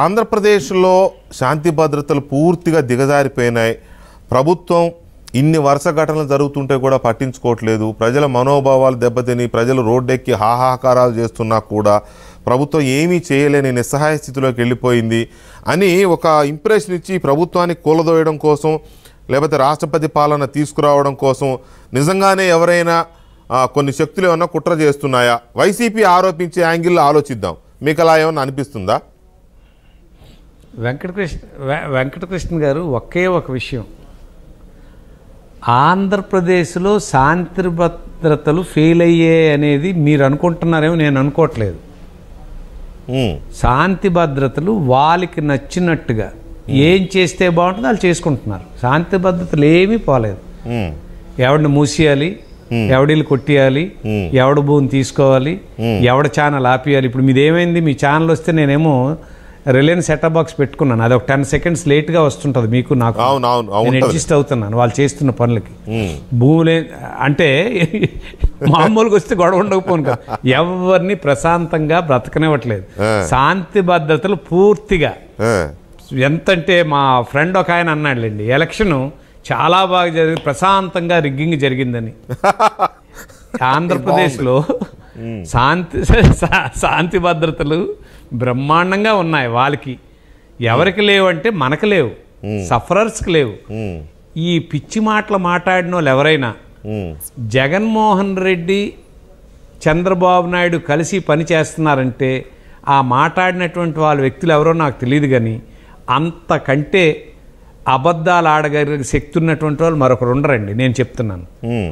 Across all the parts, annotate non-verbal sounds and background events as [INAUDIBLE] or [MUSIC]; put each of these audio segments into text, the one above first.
ఆంధ్రప్రదేశ్లో శాంతి భద్రతలు పూర్తిగా దిగజారిపోయినాయి ప్రభుత్వం ఇన్ని వరుస ఘటనలు జరుగుతుంటే కూడా పట్టించుకోవట్లేదు ప్రజల మనోభావాలు దెబ్బతిని ప్రజలు రోడ్డెక్కి హాహాకారాలు చేస్తున్నా కూడా ప్రభుత్వం ఏమీ చేయలేని నిస్సహాయ స్థితిలోకి వెళ్ళిపోయింది అని ఒక ఇంప్రెషన్ ఇచ్చి ప్రభుత్వాన్ని కూలదోయడం కోసం లేకపోతే రాష్ట్రపతి పాలన తీసుకురావడం కోసం నిజంగానే ఎవరైనా కొన్ని శక్తులు ఏమన్నా కుట్ర చేస్తున్నాయా వైసీపీ ఆరోపించే యాంగిల్లో ఆలోచిద్దాం మీకు అలా ఏమన్నా అనిపిస్తుందా వెంకటకృష్ణ వెంకటకృష్ణ గారు ఒకే ఒక విషయం ఆంధ్రప్రదేశ్లో శాంతి భద్రతలు ఫెయిల్ అయ్యే అనేది మీరు అనుకుంటున్నారేమో నేను అనుకోవట్లేదు శాంతి భద్రతలు వాళ్ళకి నచ్చినట్టుగా ఏం చేస్తే బాగుంటుందో వాళ్ళు చేసుకుంటున్నారు శాంతి భద్రతలు ఏమీ పోలేదు ఎవడిని మూసేయాలి ఎవడిలు కొట్టేయాలి ఎవడ భూమి తీసుకోవాలి ఎవడ ఛానల్ ఆపేయాలి ఇప్పుడు మీదేమైంది మీ ఛానల్ వస్తే నేనేమో రిలయన్స్ సెటప్ బాక్స్ పెట్టుకున్నాను అది ఒక టెన్ సెకండ్స్ లేట్గా వస్తుంటుంది మీకు నాకు అడ్జస్ట్ అవుతున్నాను వాళ్ళు చేస్తున్న పనులకి భూలే అంటే [LAUGHS] మామూలుగా వస్తే గొడవ ఉండకపోను కదా ఎవరిని ప్రశాంతంగా బ్రతకనివ్వట్లేదు శాంతి భద్రతలు పూర్తిగా ఎంతంటే మా ఫ్రెండ్ ఒక ఆయన అన్నాడులేండి ఎలక్షన్ చాలా బాగా జరిగింది ప్రశాంతంగా రిగ్గింగ్ జరిగిందని [LAUGHS] ఆంధ్రప్రదేశ్లో శాంతి [LAUGHS] శాంతి భద్రతలు బ్రహ్మాండంగా ఉన్నాయి వాళ్ళకి ఎవరికి లేవు అంటే మనకు లేవు సఫరర్స్కి లేవు ఈ పిచ్చి మాటలు మాట్లాడిన వాళ్ళు ఎవరైనా జగన్మోహన్ రెడ్డి చంద్రబాబు నాయుడు కలిసి పని చేస్తున్నారంటే ఆ మాట్లాడినటువంటి వాళ్ళ వ్యక్తులు ఎవరో నాకు తెలియదు కానీ అంతకంటే అబద్ధాలు ఆడగలిగే శక్తి ఉన్నటువంటి వాళ్ళు మరొకరు ఉండరండి నేను చెప్తున్నాను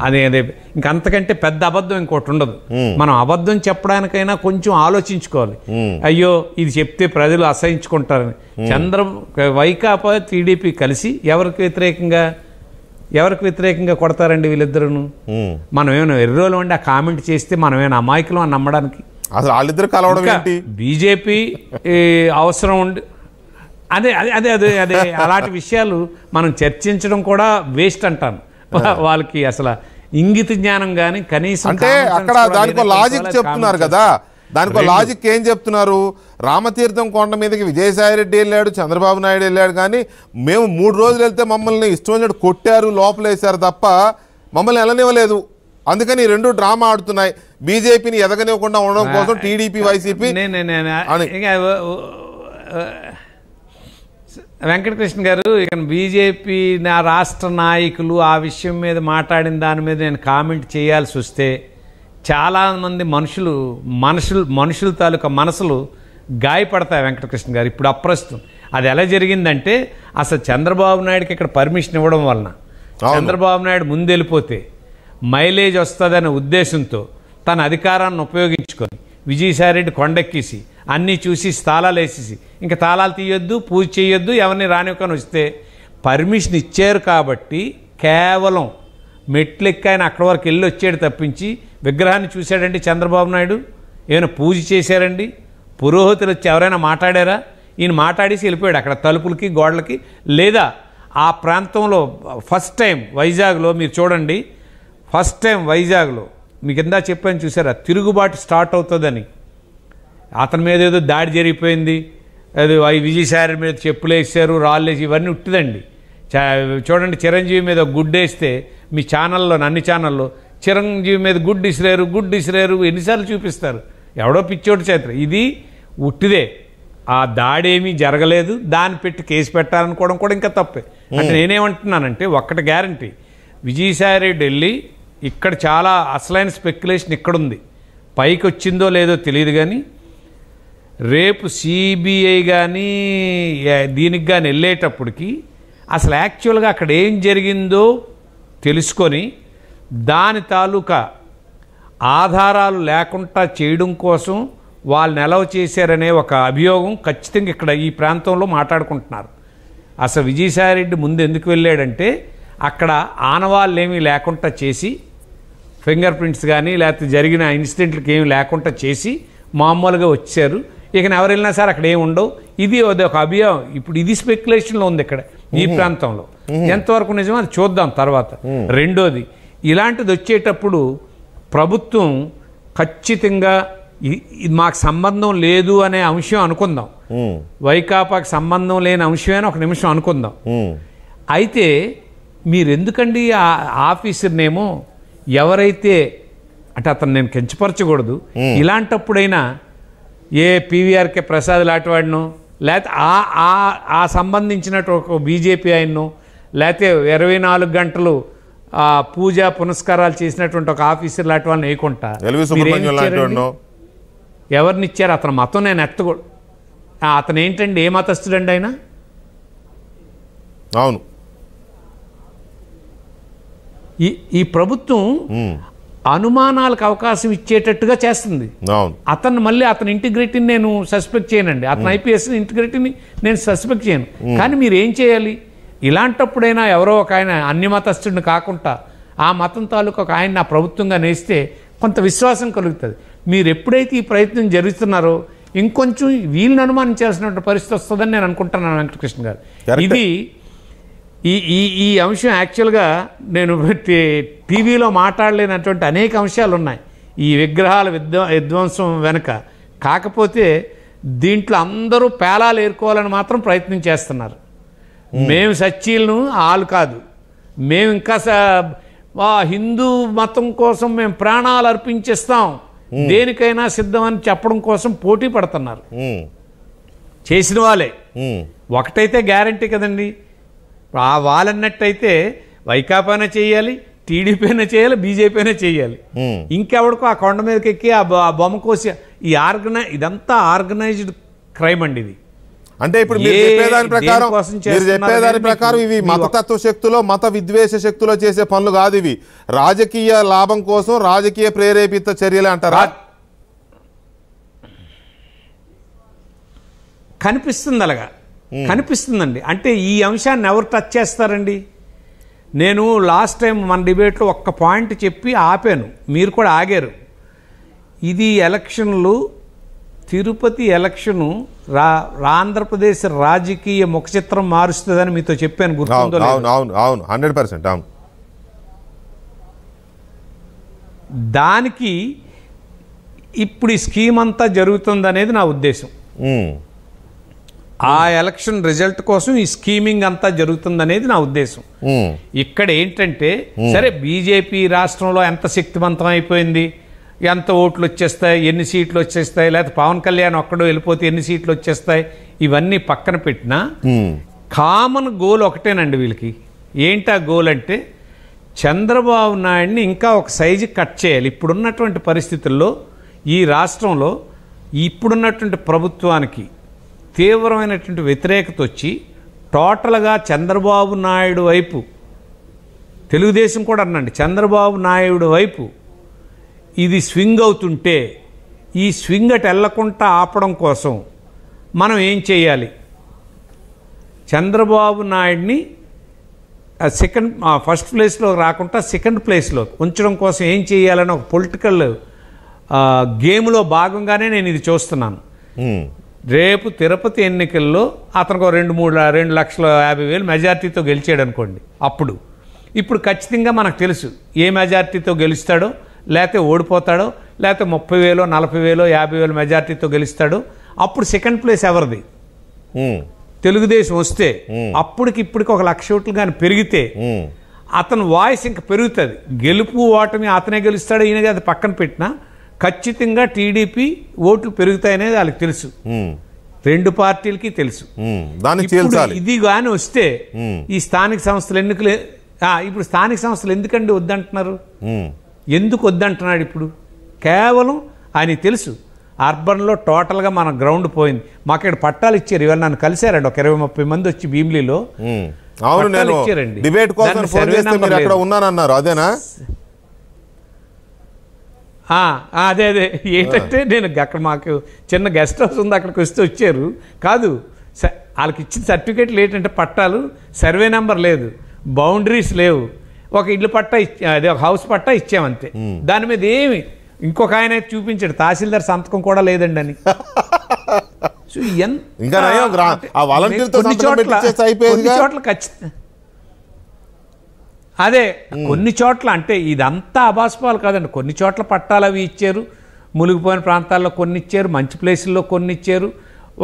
అదే అదే ఇంకంతకంటే పెద్ద అబద్ధం ఇంకోటి ఉండదు మనం అబద్ధం చెప్పడానికైనా కొంచెం ఆలోచించుకోవాలి అయ్యో ఇది చెప్తే ప్రజలు అసహించుకుంటారని చంద్ర వైకాపా టీడీపీ కలిసి ఎవరికి వ్యతిరేకంగా ఎవరికి వ్యతిరేకంగా కొడతారండి వీళ్ళిద్దరును మనం ఏమైనా రోజులు ఉండి ఆ కామెంట్ చేస్తే మనం ఏమైనా అమాయకులు అని నమ్మడానికి అసలు వాళ్ళిద్దరు కలవడం బీజేపీ అవసరం ఉండి అదే అదే అదే అదే అదే అలాంటి విషయాలు మనం చర్చించడం కూడా వేస్ట్ అంటాను వాళ్ళకి అసలు ఇంగిత జ్ఞానం కానీ కనీసం అంటే అక్కడ దానికో లాజిక్ చెప్తున్నారు కదా దానికో లాజిక్ ఏం చెప్తున్నారు రామతీర్థం కొండ మీదకి విజయసాయి రెడ్డి వెళ్ళాడు చంద్రబాబు నాయుడు వెళ్ళాడు కానీ మేము మూడు రోజులు వెళ్తే మమ్మల్ని ఇష్టం కొట్టారు లోపలేశారు తప్ప మమ్మల్ని వెళ్ళనివ్వలేదు అందుకని రెండు డ్రామా ఆడుతున్నాయి బీజేపీని ఎదగనివ్వకుండా ఉండడం కోసం టీడీపీ వైసీపీ వెంకటకృష్ణ గారు ఇక బీజేపీ నా రాష్ట్ర నాయకులు ఆ విషయం మీద మాట్లాడిన దాని మీద నేను కామెంట్ చేయాల్సి వస్తే చాలామంది మనుషులు మనుషులు మనుషుల తాలూకా మనసులు గాయపడతాయి వెంకటకృష్ణ గారు ఇప్పుడు అప్రస్తుతం అది ఎలా జరిగిందంటే అసలు చంద్రబాబు నాయుడుకి ఇక్కడ పర్మిషన్ ఇవ్వడం వలన చంద్రబాబు నాయుడు ముందు వెళ్ళిపోతే మైలేజ్ వస్తుందనే ఉద్దేశంతో తన అధికారాన్ని ఉపయోగించుకొని విజయసాయిరెడ్డి కొండెక్కేసి అన్నీ చూసి తాళాలు వేసేసి ఇంకా తాళాలు తీయొద్దు పూజ చేయొద్దు ఎవరిని రానివ్వకని వస్తే పర్మిషన్ ఇచ్చారు కాబట్టి కేవలం మెట్లెక్కైన అక్కడ వరకు వెళ్ళి వచ్చాడు తప్పించి విగ్రహాన్ని చూశాడండి చంద్రబాబు నాయుడు ఏమైనా పూజ చేశారండి పురోహితులు వచ్చి ఎవరైనా మాట్లాడారా ఈయన మాట్లాడేసి వెళ్ళిపోయాడు అక్కడ తలుపులకి గోడలకి లేదా ఆ ప్రాంతంలో ఫస్ట్ టైం వైజాగ్లో మీరు చూడండి ఫస్ట్ టైం వైజాగ్లో మీకు ఎందా చెప్పాను చూసారా తిరుగుబాటు స్టార్ట్ అవుతుందని అతని మీద ఏదో దాడి జరిగిపోయింది అది విజయసారి మీద చెప్పులు వేసారు రాళ్ళు వేసి ఇవన్నీ ఉట్టిదండి చూడండి చిరంజీవి మీద గుడ్ వేస్తే మీ ఛానల్లో అన్ని ఛానల్లో చిరంజీవి మీద గుడ్ ఇసిరారు గుడ్ ఇసిరారు ఎన్నిసార్లు చూపిస్తారు ఎవడో పిచ్చోటి చేత ఇది ఉట్టిదే ఆ దాడి ఏమీ జరగలేదు దాన్ని పెట్టి కేసు పెట్టాలనుకోవడం కూడా ఇంకా తప్పే అంటే నేనేమంటున్నానంటే ఒక్కటి గ్యారంటీ విజయసాయిరెడ్డి వెళ్ళి ఇక్కడ చాలా అసలైన స్పెక్యులేషన్ ఇక్కడుంది పైకి వచ్చిందో లేదో తెలియదు కానీ రేపు సిబిఐ కానీ దీనికి కానీ వెళ్ళేటప్పటికి అసలు యాక్చువల్గా అక్కడ ఏం జరిగిందో తెలుసుకొని దాని తాలూకా ఆధారాలు లేకుండా చేయడం కోసం వాళ్ళని నెలవ చేశారనే ఒక అభియోగం ఖచ్చితంగా ఇక్కడ ఈ ప్రాంతంలో మాట్లాడుకుంటున్నారు అసలు విజయసాయిరెడ్డి ముందు ఎందుకు వెళ్ళాడంటే అక్కడ ఆనవాళ్ళు ఏమీ లేకుండా చేసి ఫింగర్ ప్రింట్స్ కానీ లేకపోతే జరిగిన ఇన్సిడెంట్లకి ఏమీ లేకుండా చేసి మామూలుగా వచ్చారు ఇక ఎవరు వెళ్ళినా సార్ అక్కడ ఏమి ఉండవు ఇది ఒక అభియోగం ఇప్పుడు ఇది స్పెక్యులేషన్లో ఉంది ఇక్కడ ఈ ప్రాంతంలో ఎంతవరకు నిజమో అది చూద్దాం తర్వాత రెండోది ఇలాంటిది వచ్చేటప్పుడు ప్రభుత్వం ఖచ్చితంగా ఇది మాకు సంబంధం లేదు అనే అంశం అనుకుందాం వైకాపాకు సంబంధం లేని అని ఒక నిమిషం అనుకుందాం అయితే మీరు ఎందుకండి ఆ ఆఫీసర్నేమో ఎవరైతే అంటే అతను నేను కించపరచకూడదు ఇలాంటప్పుడైనా ఏ పీవీఆర్కే ప్రసాద్ లాంటివాడిను లేకపోతే ఆ ఆ ఆ సంబంధించినట్టు ఒక బీజేపీ ఆయన్ను లేకపోతే ఇరవై నాలుగు గంటలు పూజ పునస్కారాలు చేసినటువంటి ఒక ఆఫీసర్ లాంటి వాళ్ళని వేయకుంటా ఎవరినిచ్చారు అతను మతం నేను ఎత్తకూడదు అతను ఏంటండి ఏ మతస్థుడండి ఆయన అవును ఈ ఈ ప్రభుత్వం అనుమానాలకు అవకాశం ఇచ్చేటట్టుగా చేస్తుంది అతను మళ్ళీ అతని ఇంటిగ్రిటీని నేను సస్పెక్ట్ చేయనండి అతని ఐపీఎస్ ఇంటిగ్రిటీని నేను సస్పెక్ట్ చేయను కానీ మీరు ఏం చేయాలి ఇలాంటప్పుడైనా ఎవరో ఒక ఆయన అన్ని మతస్థుడిని కాకుండా ఆ మతం తాలూకు ఒక ఆయన నా ప్రభుత్వంగా నేస్తే కొంత విశ్వాసం కలుగుతుంది మీరు ఎప్పుడైతే ఈ ప్రయత్నం జరుగుతున్నారో ఇంకొంచెం వీళ్ళని అనుమానించాల్సినటువంటి పరిస్థితి వస్తుందని నేను అనుకుంటున్నాను వెంకటకృష్ణ గారు ఇది ఈ ఈ ఈ అంశం యాక్చువల్గా నేను టీవీలో మాట్లాడలేనటువంటి అనేక అంశాలు ఉన్నాయి ఈ విగ్రహాల విద్వ విధ్వంసం వెనుక కాకపోతే దీంట్లో అందరూ పేలాలు ఏరుకోవాలని మాత్రం ప్రయత్నం చేస్తున్నారు మేము సచ్చీలను ఆలు కాదు మేము ఇంకా హిందూ మతం కోసం మేము ప్రాణాలు అర్పించేస్తాం దేనికైనా సిద్ధం అని చెప్పడం కోసం పోటీ పడుతున్నారు చేసిన వాళ్ళే ఒకటైతే గ్యారంటీ కదండి ఆ వాళ్ళన్నట్టయితే వైకాపాన చేయాలి టీడీపీ అయినా చేయాలి బీజేపీ అయినా చేయాలి ఇంకెవడికో ఆ కొండ మీదకి ఎక్కి ఆ బొమ్మ కోసి ఈ ఆర్గనై ఇదంతా ఆర్గనైజ్డ్ క్రైమ్ అండి ఇది అంటే ఇప్పుడు మీరు చెప్పేదాని ప్రకారం మీరు చెప్పేదాని ప్రకారం ఇవి మతతత్వ శక్తులు మత విద్వేష శక్తులు చేసే పనులు కాదు ఇవి రాజకీయ లాభం కోసం రాజకీయ ప్రేరేపిత చర్యలు అంటారా కనిపిస్తుంది అలాగా Hmm. కనిపిస్తుందండి అంటే ఈ అంశాన్ని ఎవరు టచ్ చేస్తారండి నేను లాస్ట్ టైం మన డిబేట్లో ఒక్క పాయింట్ చెప్పి ఆపాను మీరు కూడా ఆగారు ఇది ఎలక్షన్లు తిరుపతి ఎలక్షను రా ఆంధ్రప్రదేశ్ రాజకీయ ముఖ చిత్రం మారుస్తుందని మీతో చెప్పాను గుర్తుందో అవును అవును హండ్రెడ్ పర్సెంట్ అవును దానికి ఇప్పుడు ఈ స్కీమ్ అంతా జరుగుతుందనేది నా ఉద్దేశం hmm. ఆ ఎలక్షన్ రిజల్ట్ కోసం ఈ స్కీమింగ్ అంతా జరుగుతుందనేది నా ఉద్దేశం ఇక్కడ ఏంటంటే సరే బీజేపీ రాష్ట్రంలో ఎంత శక్తివంతం అయిపోయింది ఎంత ఓట్లు వచ్చేస్తాయి ఎన్ని సీట్లు వచ్చేస్తాయి లేకపోతే పవన్ కళ్యాణ్ ఒక్కడో వెళ్ళిపోతే ఎన్ని సీట్లు వచ్చేస్తాయి ఇవన్నీ పక్కన పెట్టినా కామన్ గోల్ ఒకటేనండి వీళ్ళకి ఏంటి ఆ గోల్ అంటే చంద్రబాబు నాయుడిని ఇంకా ఒక సైజు కట్ చేయాలి ఇప్పుడున్నటువంటి పరిస్థితుల్లో ఈ రాష్ట్రంలో ఇప్పుడున్నటువంటి ప్రభుత్వానికి తీవ్రమైనటువంటి వ్యతిరేకత వచ్చి టోటల్గా చంద్రబాబు నాయుడు వైపు తెలుగుదేశం కూడా అన్నండి చంద్రబాబు నాయుడు వైపు ఇది స్వింగ్ అవుతుంటే ఈ స్వింగ్ అటు వెళ్లకుండా ఆపడం కోసం మనం ఏం చేయాలి చంద్రబాబు నాయుడిని సెకండ్ ఫస్ట్ ప్లేస్లో రాకుండా సెకండ్ ప్లేస్లో ఉంచడం కోసం ఏం చేయాలని ఒక పొలిటికల్ గేమ్లో భాగంగానే నేను ఇది చూస్తున్నాను రేపు తిరుపతి ఎన్నికల్లో అతనికి రెండు మూడు రెండు లక్షల యాభై వేలు మెజార్టీతో గెలిచాడు అనుకోండి అప్పుడు ఇప్పుడు ఖచ్చితంగా మనకు తెలుసు ఏ మెజార్టీతో గెలుస్తాడో లేకపోతే ఓడిపోతాడో లేకపోతే ముప్పై వేలో నలభై వేలో యాభై వేలు మెజార్టీతో గెలుస్తాడో అప్పుడు సెకండ్ ప్లేస్ ఎవరిది తెలుగుదేశం వస్తే అప్పటికి ఇప్పటికి ఒక లక్ష ఓట్లు కానీ పెరిగితే అతని వాయిస్ ఇంకా పెరుగుతుంది గెలుపు ఓటమి అతనే గెలుస్తాడు ఈయనగా అది పక్కన పెట్టినా ఖచ్చితంగా టీడీపీ ఓట్లు పెరుగుతాయనేది వాళ్ళకి తెలుసు రెండు పార్టీలకి తెలుసు ఇది కానీ వస్తే ఈ స్థానిక సంస్థలు ఎన్నికలు ఇప్పుడు స్థానిక సంస్థలు ఎందుకండి వద్దంటున్నారు ఎందుకు వద్దంటున్నాడు ఇప్పుడు కేవలం ఆయన తెలుసు అర్బన్లో టోటల్గా మన గ్రౌండ్ పోయింది మాకు ఇక్కడ పట్టాలు ఇచ్చారు ఇవాళ నన్ను కలిశారండి ఒక ఇరవై ముప్పై మంది వచ్చి భీమిలీలో డిబేట్ కోసం ఉన్నానన్నారు అదేనా అదే అదే ఏంటంటే నేను అక్కడ మాకు చిన్న గెస్ట్ హౌస్ ఉంది అక్కడికి వస్తే వచ్చారు కాదు వాళ్ళకి ఇచ్చిన సర్టిఫికేట్లు ఏంటంటే పట్టాలు సర్వే నెంబర్ లేదు బౌండరీస్ లేవు ఒక ఇల్లు పట్టా అదే ఒక హౌస్ పట్టా ఇచ్చామంతే దాని మీద ఏమి ఇంకొక ఆయన చూపించాడు తహసీల్దార్ సంతకం కూడా లేదండి అని [LAUGHS] సో ఎంత కొన్ని చోట్ల చోట్ల ఖచ్చితంగా అదే కొన్ని చోట్ల అంటే ఇదంతా అభాస్పాలు కాదండి కొన్ని చోట్ల పట్టాలు అవి ఇచ్చారు మునిగిపోయిన ప్రాంతాల్లో కొన్ని ఇచ్చారు మంచి ప్లేసుల్లో కొన్ని ఇచ్చారు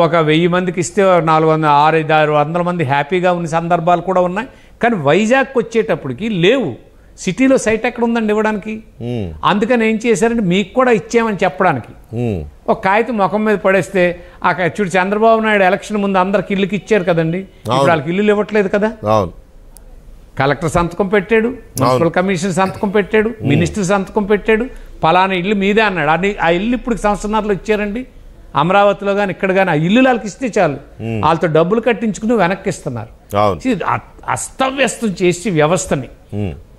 ఒక వెయ్యి మందికి ఇస్తే నాలుగు వందల ఆరు ఆరు వందల మంది హ్యాపీగా ఉన్న సందర్భాలు కూడా ఉన్నాయి కానీ వైజాగ్కి వచ్చేటప్పటికి లేవు సిటీలో సైట్ ఎక్కడ ఉందండి ఇవ్వడానికి అందుకని ఏం చేశారంటే మీకు కూడా ఇచ్చామని చెప్పడానికి ఒక కాగితం ముఖం మీద పడేస్తే ఆ చూడు చంద్రబాబు నాయుడు ఎలక్షన్ ముందు అందరికి ఇల్లుకి ఇచ్చారు కదండి ఇప్పుడు వాళ్ళకి ఇల్లు ఇవ్వట్లేదు కదా కలెక్టర్ సంతకం పెట్టాడు మున్సిపల్ కమిషన్ సంతకం పెట్టాడు మినిస్టర్ సంతకం పెట్టాడు పలానా ఇల్లు మీదే అన్నాడు అని ఆ ఇల్లు ఇప్పుడు సంవత్సరాలు ఇచ్చారండి అమరావతిలో కానీ ఇక్కడ కానీ ఆ ఇల్లు వాళ్ళకి ఇస్తే చాలు వాళ్ళతో డబ్బులు కట్టించుకుని వెనక్కి ఇస్తున్నారు అస్తవ్యస్తం చేసి వ్యవస్థని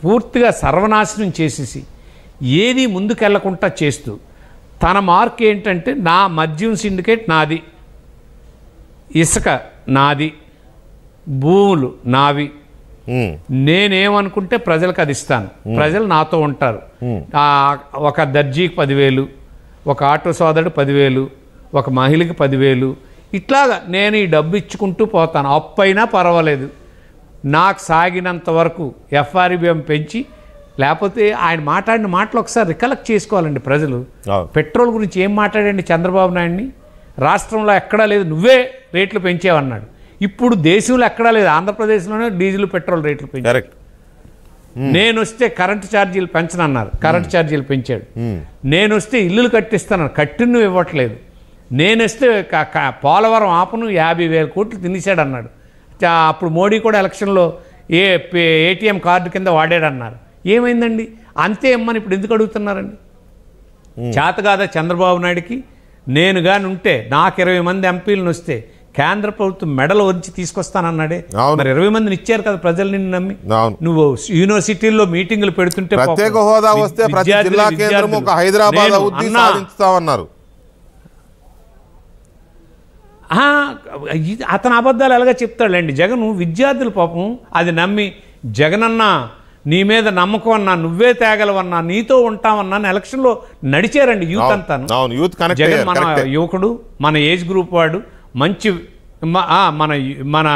పూర్తిగా సర్వనాశనం చేసేసి ఏది ముందుకెళ్లకుండా చేస్తూ తన మార్క్ ఏంటంటే నా మద్యం సిండికేట్ నాది ఇసుక నాది భూములు నావి Hmm. నేనేమనుకుంటే ప్రజలకు అది ఇస్తాను hmm. ప్రజలు నాతో ఉంటారు hmm. ఒక దర్జీకి పదివేలు ఒక ఆటో సోదరుడు పదివేలు ఒక మహిళకి పదివేలు ఇట్లాగా నేను ఈ డబ్బు ఇచ్చుకుంటూ పోతాను అప్పైనా పర్వాలేదు నాకు సాగినంత వరకు ఎఫ్ఆర్బిఎం పెంచి లేకపోతే ఆయన మాట్లాడిన మాటలు ఒకసారి రికలెక్ట్ చేసుకోవాలండి ప్రజలు పెట్రోల్ గురించి ఏం మాట్లాడండి చంద్రబాబు నాయుడిని రాష్ట్రంలో ఎక్కడా లేదు నువ్వే రేట్లు పెంచేవన్నాడు ఇప్పుడు దేశంలో ఎక్కడా లేదు ఆంధ్రప్రదేశ్లోనే డీజిల్ పెట్రోల్ రేట్లు పెంచారు నేను వస్తే కరెంటు ఛార్జీలు పెంచనన్నారు కరెంటు ఛార్జీలు పెంచాడు నేను వస్తే ఇల్లులు కట్టిస్తాను కట్టిన ఇవ్వట్లేదు నేను వస్తే పోలవరం ఆపను యాభై వేల కోట్లు తినేశాడు అన్నాడు అప్పుడు మోడీ కూడా ఎలక్షన్లో ఏ ఏటీఎం కార్డు కింద వాడాడన్నారు ఏమైందండి అంతే ఇమ్మని ఇప్పుడు ఎందుకు అడుగుతున్నారండి చేత కాదా చంద్రబాబు నాయుడికి నేను కానీ ఉంటే నాకు ఇరవై మంది ఎంపీలను వస్తే కేంద్ర ప్రభుత్వం మెడల్ వంచి తీసుకొస్తానన్నాడే మరి ఇరవై మందిని ఇచ్చారు కదా ప్రజలు నిన్ను నమ్మి నువ్వు యూనివర్సిటీల్లో మీటింగ్లు పెడుతుంటే ప్రత్యేక హోదా వస్తే హైదరాబాద్ సాధిస్తామన్నారు అతని అబద్ధాలు ఎలాగ చెప్తాడులేండి జగన్ విద్యార్థులు పాపం అది నమ్మి జగనన్న నీ మీద నమ్మకం అన్నా నువ్వే తేగలవన్నా నీతో ఉంటామన్నా ఎలక్షన్లో నడిచారండి యూత్ అంతా జగన్ మన యువకుడు మన ఏజ్ గ్రూప్ వాడు మంచి మన మన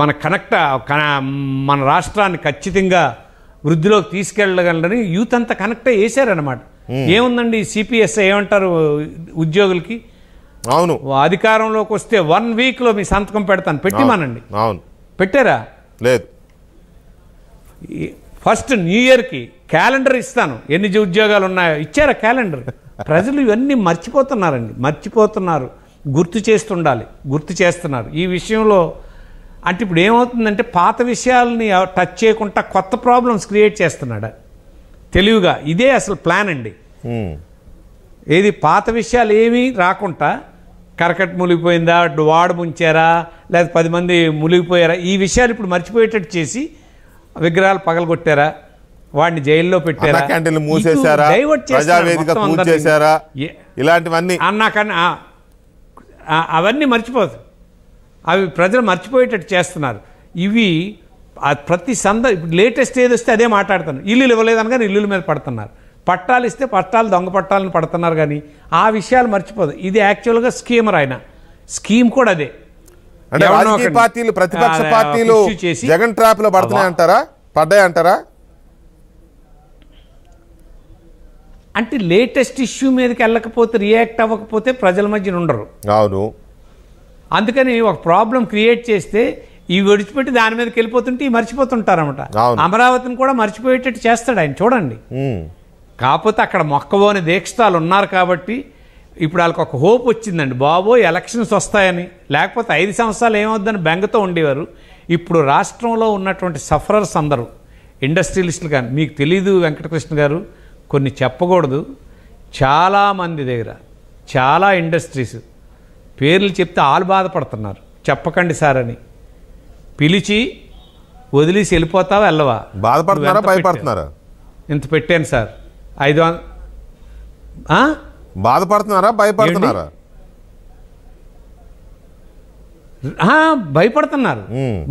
మన కనెక్ట్ మన రాష్ట్రాన్ని ఖచ్చితంగా వృద్ధిలోకి తీసుకెళ్ళగలరని యూత్ అంతా కనెక్ట్ చేశారనమాట ఏముందండి సిపిఎస్ఐ ఏమంటారు ఉద్యోగులకి అవును అధికారంలోకి వస్తే వన్ వీక్లో మీ సంతకం పెడతాను పెట్టి మనండి అవును పెట్టారా లేదు ఫస్ట్ న్యూ ఇయర్కి క్యాలెండర్ ఇస్తాను ఎన్ని ఉద్యోగాలు ఉన్నాయో ఇచ్చారా క్యాలెండర్ ప్రజలు ఇవన్నీ మర్చిపోతున్నారండి మర్చిపోతున్నారు గుర్తు చేస్తుండాలి గుర్తు చేస్తున్నారు ఈ విషయంలో అంటే ఇప్పుడు ఏమవుతుందంటే పాత విషయాలని టచ్ చేయకుండా కొత్త ప్రాబ్లమ్స్ క్రియేట్ చేస్తున్నాడు తెలివిగా ఇదే అసలు ప్లాన్ అండి ఏది పాత విషయాలు ఏమీ రాకుండా కరకట్ మునిగిపోయిందా వాడు ముంచారా లేదా పది మంది మునిగిపోయారా ఈ విషయాలు ఇప్పుడు మర్చిపోయేటట్టు చేసి విగ్రహాలు పగలగొట్టారా వాడిని జైల్లో పెట్టారా డైవర్ట్ చేశారా ఇలాంటివన్నీ అన్నా కానీ అవన్నీ మర్చిపోదు అవి ప్రజలు మర్చిపోయేటట్టు చేస్తున్నారు ఇవి ప్రతి సంద ఇప్పుడు లేటెస్ట్ ఏది వస్తే అదే మాట్లాడుతున్నారు ఇల్లులు ఇవ్వలేదని కానీ ఇల్లుల మీద పడుతున్నారు పట్టాలు ఇస్తే పట్టాలు దొంగ పట్టాలను పడుతున్నారు కానీ ఆ విషయాలు మర్చిపోదు ఇది యాక్చువల్గా స్కీమర్ ఆయన స్కీమ్ కూడా అదే పార్టీలు ప్రతిపక్ష పార్టీలు జగన్ ట్రాప్ లో పడుతున్నాయంటారా పడ్డాయంటారా అంటే లేటెస్ట్ ఇష్యూ మీదకి వెళ్ళకపోతే రియాక్ట్ అవ్వకపోతే ప్రజల మధ్యన ఉండరు అవును అందుకని ఒక ప్రాబ్లం క్రియేట్ చేస్తే ఇవి విడిచిపెట్టి దాని మీదకి వెళ్ళిపోతుంటే ఇవి మర్చిపోతుంటారన్నమాట అమరావతిని కూడా మర్చిపోయేటట్టు చేస్తాడు ఆయన చూడండి కాకపోతే అక్కడ మొక్కబోని దీక్షతాలు ఉన్నారు కాబట్టి ఇప్పుడు వాళ్ళకి ఒక హోప్ వచ్చిందండి బాబో ఎలక్షన్స్ వస్తాయని లేకపోతే ఐదు సంవత్సరాలు ఏమవుద్దని బెంగతో ఉండేవారు ఇప్పుడు రాష్ట్రంలో ఉన్నటువంటి సఫరర్స్ అందరూ ఇండస్ట్రియలిస్టులు కానీ మీకు తెలీదు వెంకటకృష్ణ గారు కొన్ని చెప్పకూడదు చాలామంది దగ్గర చాలా ఇండస్ట్రీస్ పేర్లు చెప్తే వాళ్ళు బాధపడుతున్నారు చెప్పకండి సార్ అని పిలిచి వదిలేసి వెళ్ళిపోతావా వెళ్ళవా బాధపడుతున్నారా భయపడుతున్నారా ఇంత పెట్టాను సార్ ఐదు బాధపడుతున్నారా భయపడుతున్నారా భయపడుతున్నారు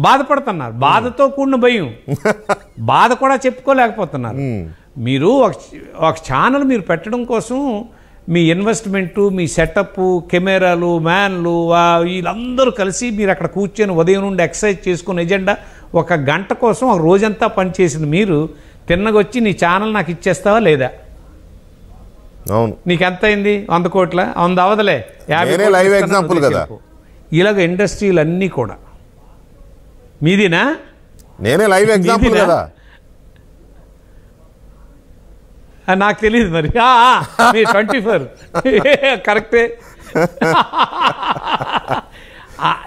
బాధపడుతున్నారు బాధతో కూడిన భయం [LAUGHS] బాధ కూడా చెప్పుకోలేకపోతున్నారు మీరు ఒక ఛానల్ మీరు పెట్టడం కోసం మీ ఇన్వెస్ట్మెంటు మీ సెటప్ కెమెరాలు మ్యాన్లు వీళ్ళందరూ కలిసి మీరు అక్కడ కూర్చొని ఉదయం నుండి ఎక్సర్సైజ్ చేసుకున్న ఎజెండా ఒక గంట కోసం ఒక రోజంతా పనిచేసిన మీరు తిన్నగొచ్చి నీ ఛానల్ నాకు ఇచ్చేస్తావా లేదా అవును నీకు ఎంత అయింది వంద కోట్ల వంద అవదలే యాభై ఎగ్జాంపుల్ కదా ఇలాగ ఇండస్ట్రీలు అన్నీ కూడా మీదినా నేనే లైవ్ ఎగ్జాంపుల్ కదా నాకు తెలియదు మరి ట్వంటీ ఫోర్ కరెక్టే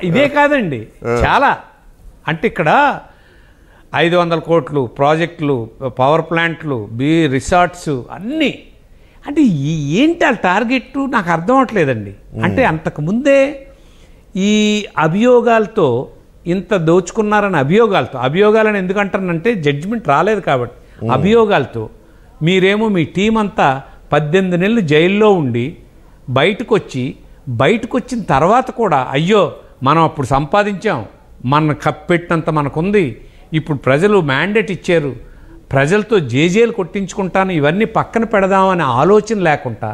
ఇదే కాదండి చాలా అంటే ఇక్కడ ఐదు వందల కోట్లు ప్రాజెక్టులు పవర్ ప్లాంట్లు బీ రిసార్ట్స్ అన్నీ అంటే ఏంటి ఆ టార్గెట్ నాకు అర్థం అవట్లేదండి అంటే అంతకుముందే ఈ అభియోగాలతో ఇంత దోచుకున్నారని అభియోగాలతో అభియోగాలను ఎందుకంటారంటే జడ్జిమెంట్ రాలేదు కాబట్టి అభియోగాలతో మీరేమో మీ టీం అంతా పద్దెనిమిది నెలలు జైల్లో ఉండి బయటకు వచ్చి బయటకు వచ్చిన తర్వాత కూడా అయ్యో మనం అప్పుడు సంపాదించాం మన కప్పెట్టినంత మనకుంది ఇప్పుడు ప్రజలు మ్యాండేట్ ఇచ్చారు ప్రజలతో జేజేలు కొట్టించుకుంటాను ఇవన్నీ పక్కన పెడదామనే ఆలోచన లేకుండా